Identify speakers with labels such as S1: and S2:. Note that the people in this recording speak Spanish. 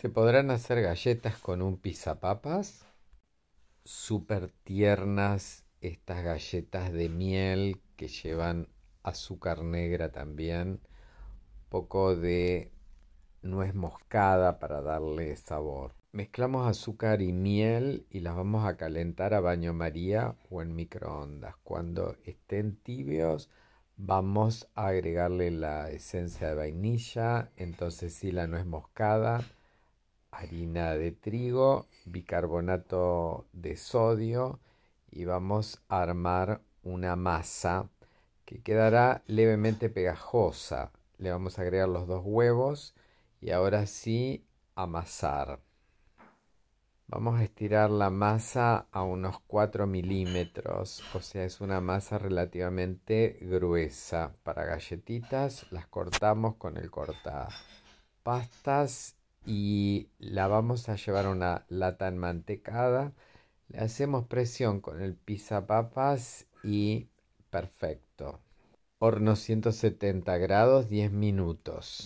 S1: ¿Se podrán hacer galletas con un pizapapas? Súper tiernas estas galletas de miel que llevan azúcar negra también, poco de nuez moscada para darle sabor. Mezclamos azúcar y miel y las vamos a calentar a baño maría o en microondas. Cuando estén tibios vamos a agregarle la esencia de vainilla, entonces si la nuez moscada harina de trigo, bicarbonato de sodio y vamos a armar una masa que quedará levemente pegajosa. Le vamos a agregar los dos huevos y ahora sí amasar. Vamos a estirar la masa a unos 4 milímetros, o sea es una masa relativamente gruesa. Para galletitas las cortamos con el pastas y la vamos a llevar a una lata enmantecada. Le hacemos presión con el pisapapas y perfecto. Horno 170 grados 10 minutos.